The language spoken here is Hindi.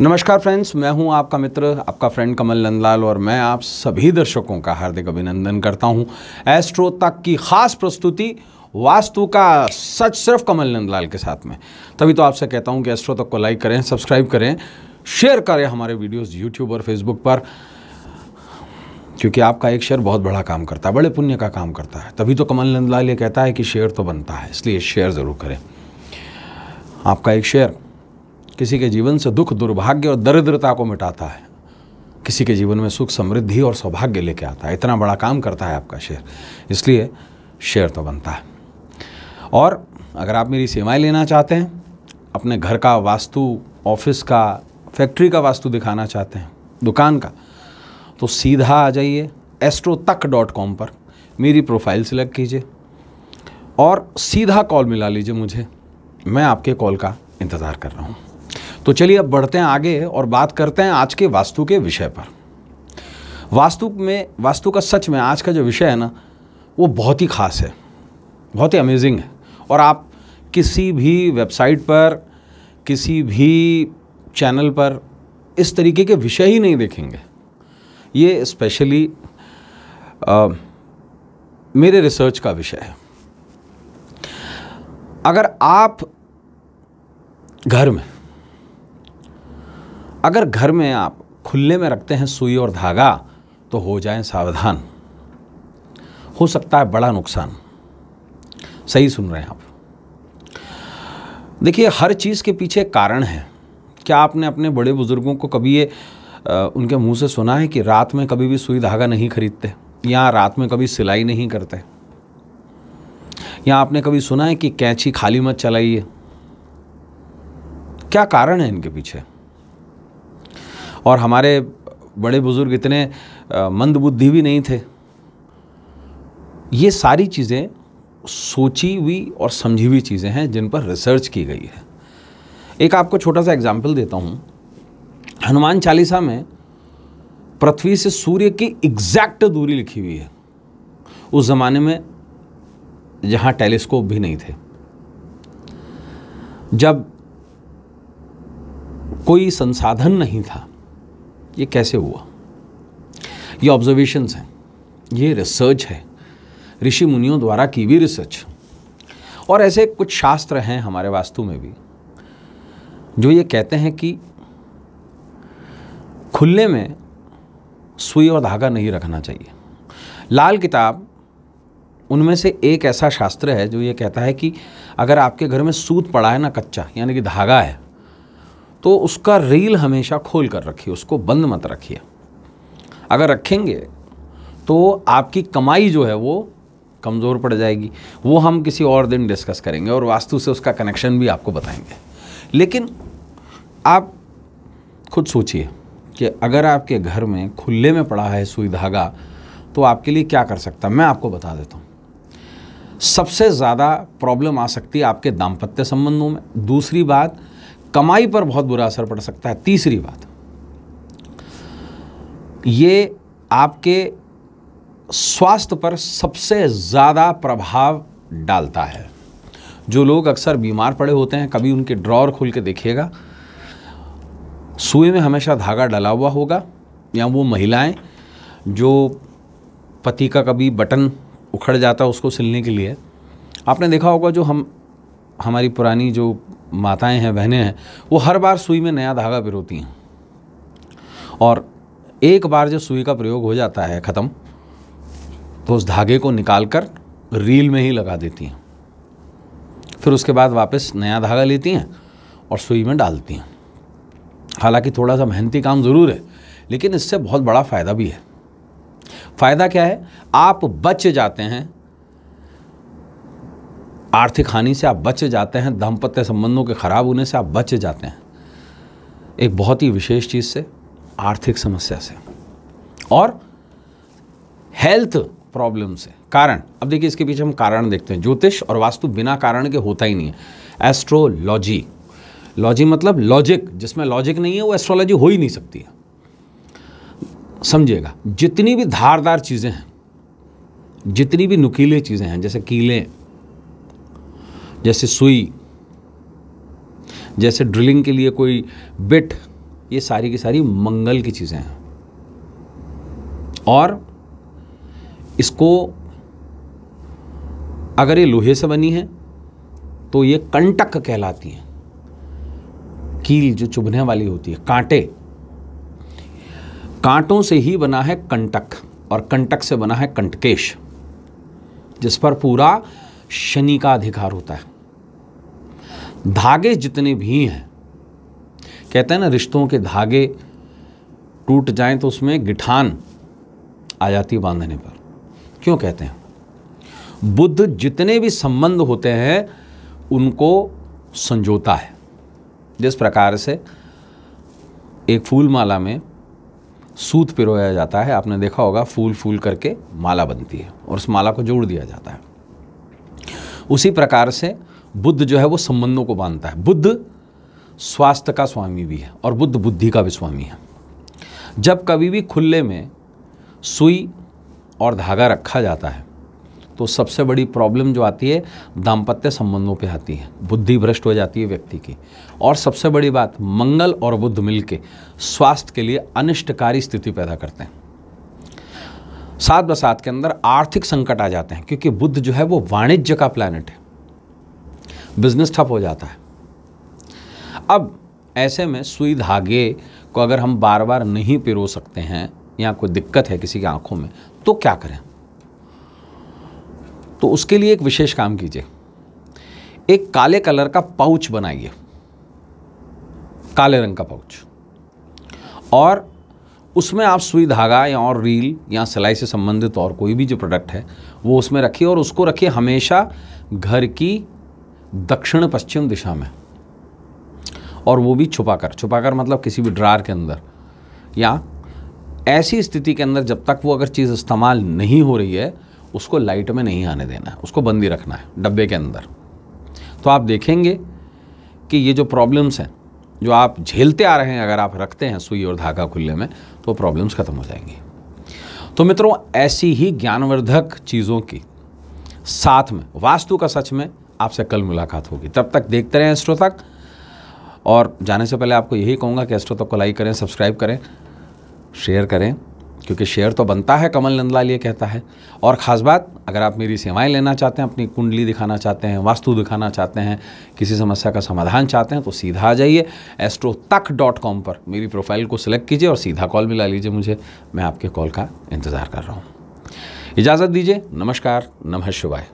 नमस्कार फ्रेंड्स मैं हूं आपका मित्र आपका फ्रेंड कमल नंदलाल और मैं आप सभी दर्शकों का हार्दिक अभिनंदन करता हूं एस्ट्रो तक की खास प्रस्तुति वास्तु का सच सिर्फ कमल नंदलाल के साथ में तभी तो आपसे कहता हूं कि एस्ट्रो तक को लाइक करें सब्सक्राइब करें शेयर करें हमारे वीडियोज़ यूट्यूब और फेसबुक पर क्योंकि आपका एक शेयर बहुत बड़ा काम करता है बड़े पुण्य का काम करता है तभी तो कमल नंदलाल ये कहता है कि शेयर तो बनता है इसलिए शेयर ज़रूर करें आपका एक शेयर किसी के जीवन से दुख दुर्भाग्य और दरिद्रता को मिटाता है किसी के जीवन में सुख समृद्धि और सौभाग्य लेके आता है इतना बड़ा काम करता है आपका शेयर इसलिए शेयर तो बनता है और अगर आप मेरी सेवाएं लेना चाहते हैं अपने घर का वास्तु ऑफिस का फैक्ट्री का वास्तु दिखाना चाहते हैं दुकान का तो सीधा आ जाइए एस्ट्रो तक डॉट कॉम पर मेरी प्रोफाइल सेलेक्ट कीजिए और सीधा कॉल मिला लीजिए मुझे मैं आपके कॉल का इंतज़ार कर रहा हूँ तो चलिए अब बढ़ते हैं आगे और बात करते हैं आज के वास्तु के विषय पर वास्तु में वास्तु का सच में आज का जो विषय है ना वो बहुत ही ख़ास है बहुत ही अमेजिंग है और आप किसी भी वेबसाइट पर किसी भी चैनल पर इस तरीके के विषय ही नहीं देखेंगे ये स्पेशली मेरे रिसर्च का विषय है अगर आप घर में अगर घर में आप खुले में रखते हैं सुई और धागा तो हो जाए सावधान हो सकता है बड़ा नुकसान सही सुन रहे हैं आप देखिए हर चीज़ के पीछे कारण है क्या आपने अपने बड़े बुज़ुर्गों को कभी ये उनके मुंह से सुना है कि रात में कभी भी सुई धागा नहीं खरीदते या रात में कभी सिलाई नहीं करते या आपने कभी सुना है कि कैंची खाली मत चलाइए क्या कारण है इनके पीछे और हमारे बड़े बुज़ुर्ग इतने मंदबुद्धि भी नहीं थे ये सारी चीज़ें सोची हुई और समझी हुई चीज़ें हैं जिन पर रिसर्च की गई है एक आपको छोटा सा एग्जाम्पल देता हूँ हनुमान चालीसा में पृथ्वी से सूर्य की एग्जैक्ट दूरी लिखी हुई है उस ज़माने में जहाँ टेलीस्कोप भी नहीं थे जब कोई संसाधन नहीं था ये कैसे हुआ ये ऑब्जर्वेशंस हैं ये रिसर्च है ऋषि मुनियों द्वारा की भी रिसर्च और ऐसे कुछ शास्त्र हैं हमारे वास्तु में भी जो ये कहते हैं कि खुले में सुई और धागा नहीं रखना चाहिए लाल किताब उनमें से एक ऐसा शास्त्र है जो ये कहता है कि अगर आपके घर में सूत पड़ा है ना कच्चा यानी कि धागा है तो उसका रील हमेशा खोल कर रखिए उसको बंद मत रखिए अगर रखेंगे तो आपकी कमाई जो है वो कमज़ोर पड़ जाएगी वो हम किसी और दिन डिस्कस करेंगे और वास्तु से उसका कनेक्शन भी आपको बताएंगे लेकिन आप खुद सोचिए कि अगर आपके घर में खुले में पड़ा है सुई धागा तो आपके लिए क्या कर सकता मैं आपको बता देता हूँ सबसे ज़्यादा प्रॉब्लम आ सकती है आपके दाम्पत्य संबंधों में दूसरी बात कमाई पर बहुत बुरा असर पड़ सकता है तीसरी बात ये आपके स्वास्थ्य पर सबसे ज़्यादा प्रभाव डालता है जो लोग अक्सर बीमार पड़े होते हैं कभी उनके ड्रॉर खोल के देखिएगा सुई में हमेशा धागा डला हुआ होगा या वो महिलाएं जो पति का कभी बटन उखड़ जाता है उसको सिलने के लिए आपने देखा होगा जो हम हमारी पुरानी जो माताएं हैं बहनें हैं वो हर बार सुई में नया धागा पिरोती हैं और एक बार जब सुई का प्रयोग हो जाता है ख़त्म तो उस धागे को निकाल कर रील में ही लगा देती हैं फिर उसके बाद वापस नया धागा लेती हैं और सुई में डालती हैं हालांकि थोड़ा सा मेहनती काम ज़रूर है लेकिन इससे बहुत बड़ा फ़ायदा भी है फ़ायदा क्या है आप बच जाते हैं आर्थिक हानि से आप बच जाते हैं दाम्पत्य संबंधों के खराब होने से आप बच जाते हैं एक बहुत ही विशेष चीज़ से आर्थिक समस्या से और हेल्थ प्रॉब्लम से कारण अब देखिए इसके पीछे हम कारण देखते हैं ज्योतिष और वास्तु बिना कारण के होता ही नहीं है एस्ट्रोलॉजी लॉजी मतलब लॉजिक जिसमें लॉजिक नहीं है वो एस्ट्रोलॉजी हो ही नहीं सकती है समझिएगा जितनी भी धारदार चीज़ें हैं जितनी भी नुकीले चीज़ें हैं जैसे कीलें जैसे सुई जैसे ड्रिलिंग के लिए कोई बिट ये सारी की सारी मंगल की चीज़ें हैं और इसको अगर ये लोहे से बनी है तो ये कंटक कहलाती है कील जो चुभने वाली होती है कांटे कांटों से ही बना है कंटक और कंटक से बना है कंटकेश जिस पर पूरा शनि का अधिकार होता है धागे जितने भी हैं कहते हैं ना रिश्तों के धागे टूट जाएं तो उसमें गिठान आ जाती बांधने पर क्यों कहते हैं बुद्ध जितने भी संबंध होते हैं उनको संजोता है जिस प्रकार से एक फूल माला में सूत पिरोया जाता है आपने देखा होगा फूल फूल करके माला बनती है और उस माला को जोड़ दिया जाता है उसी प्रकार से बुद्ध जो है वो संबंधों को बांधता है बुद्ध स्वास्थ्य का स्वामी भी है और बुद्ध बुद्धि का भी स्वामी है जब कभी भी खुले में सुई और धागा रखा जाता है तो सबसे बड़ी प्रॉब्लम जो आती है दाम्पत्य संबंधों पे आती है बुद्धि भ्रष्ट हो जाती है व्यक्ति की और सबसे बड़ी बात मंगल और बुद्ध मिलके स्वास्थ्य के लिए अनिष्टकारी स्थिति पैदा करते हैं सात बसात के अंदर आर्थिक संकट आ जाते हैं क्योंकि बुद्ध जो है वो वाणिज्य का प्लानट है बिज़नेस ठप हो जाता है अब ऐसे में सुई धागे को अगर हम बार बार नहीं पिरो सकते हैं या कोई दिक्कत है किसी की आंखों में तो क्या करें तो उसके लिए एक विशेष काम कीजिए एक काले कलर का पाउच बनाइए काले रंग का पाउच और उसमें आप सुई धागा या और रील या सिलाई से संबंधित और कोई भी जो प्रोडक्ट है वो उसमें रखिए और उसको रखिए हमेशा घर की दक्षिण पश्चिम दिशा में और वो भी छुपाकर छुपाकर मतलब किसी भी ड्रार के अंदर या ऐसी स्थिति के अंदर जब तक वो अगर चीज़ इस्तेमाल नहीं हो रही है उसको लाइट में नहीं आने देना है उसको बंदी रखना है डब्बे के अंदर तो आप देखेंगे कि ये जो प्रॉब्लम्स हैं जो आप झेलते आ रहे हैं अगर आप रखते हैं सुई और धागा खुले में तो प्रॉब्लम्स ख़त्म हो जाएंगी तो मित्रों ऐसी ही ज्ञानवर्धक चीज़ों की साथ में वास्तु का सच में आपसे कल मुलाकात होगी तब तक देखते रहें एस्ट्रो तक और जाने से पहले आपको यही कहूँगा कि एस्ट्रो तक को लाइक करें सब्सक्राइब करें शेयर करें क्योंकि शेयर तो बनता है कमल नंदलाल ये कहता है और ख़ास बात अगर आप मेरी सेवाएं लेना चाहते हैं अपनी कुंडली दिखाना चाहते हैं वास्तु दिखाना चाहते हैं किसी समस्या का समाधान चाहते हैं तो सीधा आ जाइए एस्ट्रो तक डॉट कॉम पर मेरी प्रोफाइल को सिलेक्ट कीजिए और सीधा कॉल मिला लीजिए मुझे मैं आपके कॉल का इंतज़ार कर रहा हूँ इजाज़त दीजिए नमस्कार नमः शिवाय